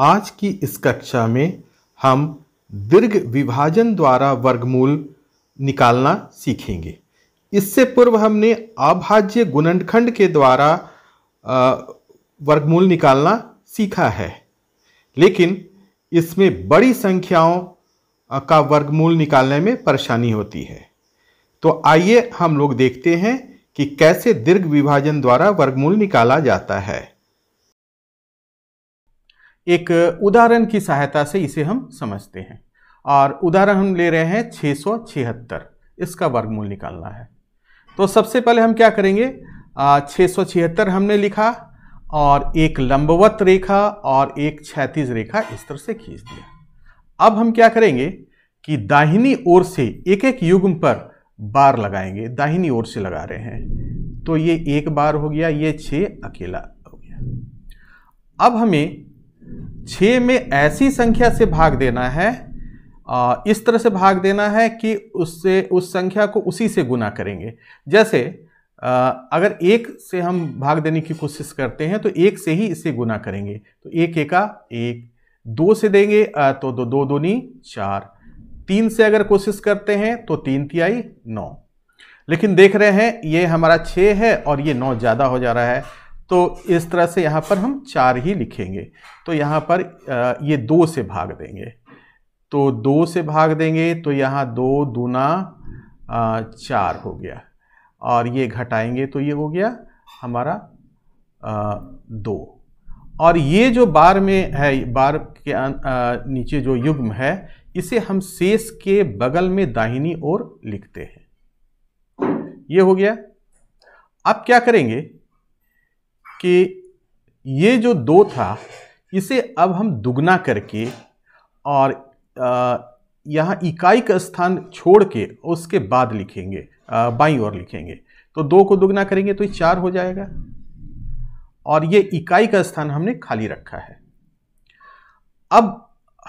आज की इस कक्षा में हम दीर्घ विभाजन द्वारा वर्गमूल निकालना सीखेंगे इससे पूर्व हमने अभाज्य गुणनखंड के द्वारा वर्गमूल निकालना सीखा है लेकिन इसमें बड़ी संख्याओं का वर्गमूल निकालने में परेशानी होती है तो आइए हम लोग देखते हैं कि कैसे दीर्घ विभाजन द्वारा वर्गमूल निकाला जाता है एक उदाहरण की सहायता से इसे हम समझते हैं और उदाहरण हम ले रहे हैं छः इसका वर्गमूल निकालना है तो सबसे पहले हम क्या करेंगे छः हमने लिखा और एक लंबवत रेखा और एक क्षैतिज रेखा इस तरह से खींच दिया अब हम क्या करेंगे कि दाहिनी ओर से एक एक युग्म पर बार लगाएंगे दाहिनी ओर से लगा रहे हैं तो ये एक बार हो गया ये छः अकेला हो गया अब हमें छः में ऐसी संख्या से भाग देना है इस तरह से भाग देना है कि उससे उस संख्या को उसी से गुना करेंगे जैसे अगर एक से हम भाग देने की कोशिश करते हैं तो एक से ही इससे गुना करेंगे तो एक एका एक दो से देंगे तो दो दो दूनी चार तीन से अगर कोशिश करते हैं तो तीन तिहाई नौ लेकिन देख रहे हैं ये हमारा छः है और ये नौ ज़्यादा हो जा रहा है तो इस तरह से यहाँ पर हम चार ही लिखेंगे तो यहाँ पर ये दो से भाग देंगे तो दो से भाग देंगे तो यहाँ दो दूना चार हो गया और ये घटाएंगे तो ये हो गया हमारा दो और ये जो बार में है बार के अं, नीचे जो युग्म है इसे हम शेष के बगल में दाहिनी ओर लिखते हैं ये हो गया अब क्या करेंगे कि ये जो दो था इसे अब हम दुगना करके और यहाँ इकाई का स्थान छोड़ के उसके बाद लिखेंगे बाई और लिखेंगे तो दो को दुगना करेंगे तो ये चार हो जाएगा और ये इकाई का स्थान हमने खाली रखा है अब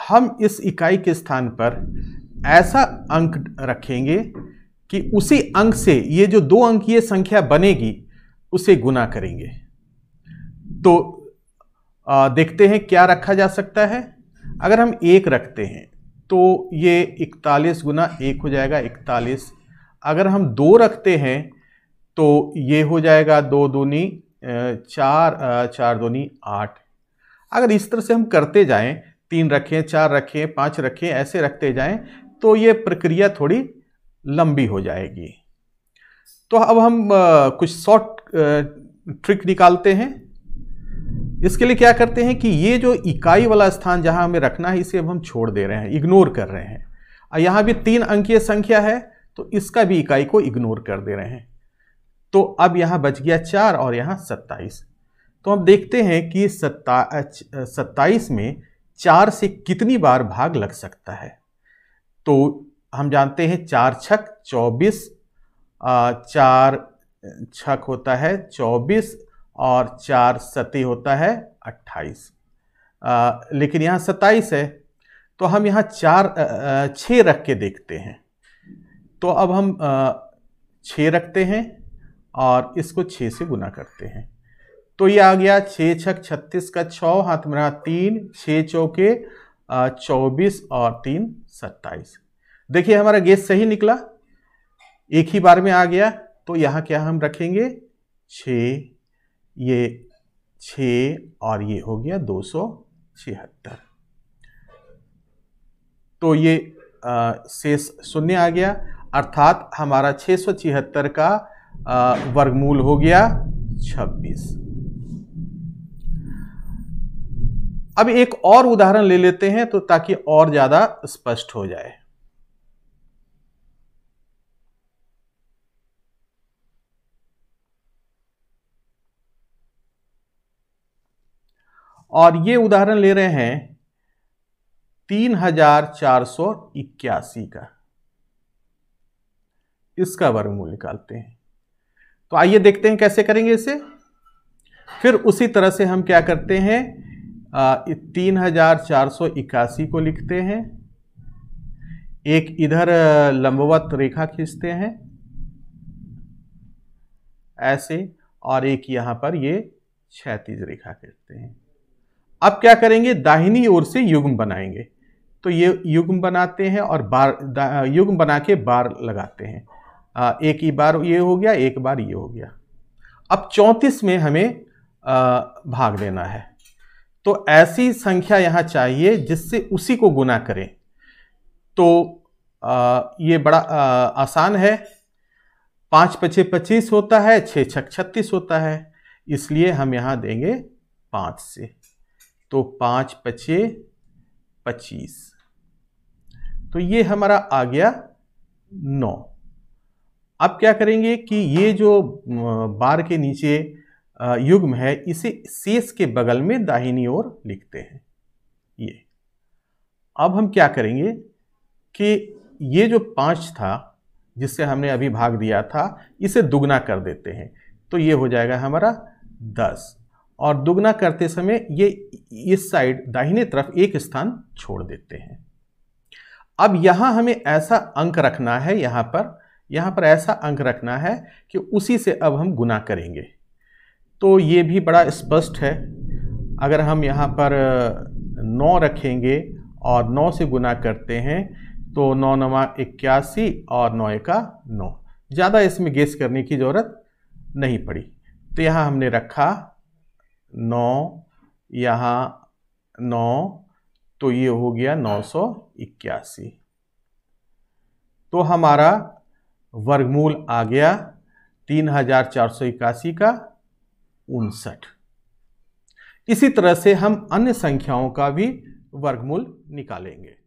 हम इस इकाई के स्थान पर ऐसा अंक रखेंगे कि उसी अंक से ये जो दो अंकीय संख्या बनेगी उसे गुना करेंगे तो आ, देखते हैं क्या रखा जा सकता है अगर हम एक रखते हैं तो ये इकतालीस गुना एक हो जाएगा इकतालीस अगर हम दो रखते हैं तो ये हो जाएगा दो दूनी चार चार दूनी आठ अगर इस तरह से हम करते जाएं तीन रखें चार रखें पाँच रखें ऐसे रखते जाएं तो ये प्रक्रिया थोड़ी लंबी हो जाएगी तो अब हम कुछ शॉर्ट ट्रिक निकालते हैं इसके लिए क्या करते हैं कि ये जो इकाई वाला स्थान जहां हमें रखना है इसे अब हम छोड़ दे रहे हैं इग्नोर कर रहे हैं और यहाँ भी तीन अंकीय संख्या है तो इसका भी इकाई को इग्नोर कर दे रहे हैं तो अब यहाँ बच गया चार और यहाँ सत्ताईस तो हम देखते हैं कि सत्ता सत्ताईस में चार से कितनी बार भाग लग सकता है तो हम जानते हैं चार छक चौबीस चार छक होता है चौबीस और चार सती होता है अट्ठाईस लेकिन यहाँ सत्ताईस है तो हम यहाँ चार छः रख के देखते हैं तो अब हम छः रखते हैं और इसको छः से गुना करते हैं तो ये आ गया छः छक छत्तीस का छ हाथ में रहा तीन छः चौके चौबीस और तीन सत्ताईस देखिए हमारा गेस सही निकला एक ही बार में आ गया तो यहाँ क्या हम रखेंगे छः ये छ और ये हो गया दो सौ छिहत्तर तो ये शेष शून्य आ गया अर्थात हमारा छः सौ छिहत्तर का आ, वर्गमूल हो गया छब्बीस अब एक और उदाहरण ले लेते हैं तो ताकि और ज़्यादा स्पष्ट हो जाए और ये उदाहरण ले रहे हैं तीन हजार चार सौ इक्यासी का इसका वर्गमूल निकालते हैं तो आइए देखते हैं कैसे करेंगे इसे फिर उसी तरह से हम क्या करते हैं तीन हजार चार सौ इक्यासी को लिखते हैं एक इधर लंबवत रेखा खींचते हैं ऐसे और एक यहां पर ये क्षैतिज रेखा खींचते हैं अब क्या करेंगे दाहिनी ओर से युग्म बनाएंगे तो ये युग्म बनाते हैं और बार युग्म बना के बार लगाते हैं आ, एक ही बार ये हो गया एक बार ये हो गया अब चौंतीस में हमें आ, भाग देना है तो ऐसी संख्या यहाँ चाहिए जिससे उसी को गुना करें तो आ, ये बड़ा आ, आसान है पाँच पचे पच्चीस होता है छः छक छत्तीस होता है इसलिए हम यहाँ देंगे पाँच से तो पाँच पचे पच्चीस तो ये हमारा आ गया नौ अब क्या करेंगे कि ये जो बार के नीचे युग्म है इसे शेष के बगल में दाहिनी ओर लिखते हैं ये अब हम क्या करेंगे कि ये जो पाँच था जिससे हमने अभी भाग दिया था इसे दुगना कर देते हैं तो ये हो जाएगा हमारा दस और दुगना करते समय ये इस साइड दाहिने तरफ एक स्थान छोड़ देते हैं अब यहाँ हमें ऐसा अंक रखना है यहाँ पर यहाँ पर ऐसा अंक रखना है कि उसी से अब हम गुना करेंगे तो ये भी बड़ा स्पष्ट है अगर हम यहाँ पर नौ रखेंगे और नौ से गुना करते हैं तो नौ नवा इक्यासी और नौ एका नौ ज़्यादा इसमें गेस करने की ज़रूरत नहीं पड़ी तो यहाँ हमने रखा नौ यहाँ नौ तो ये हो गया नौ सौ इक्यासी तो हमारा वर्गमूल आ गया तीन हजार चार सौ इक्यासी का उनसठ इसी तरह से हम अन्य संख्याओं का भी वर्गमूल निकालेंगे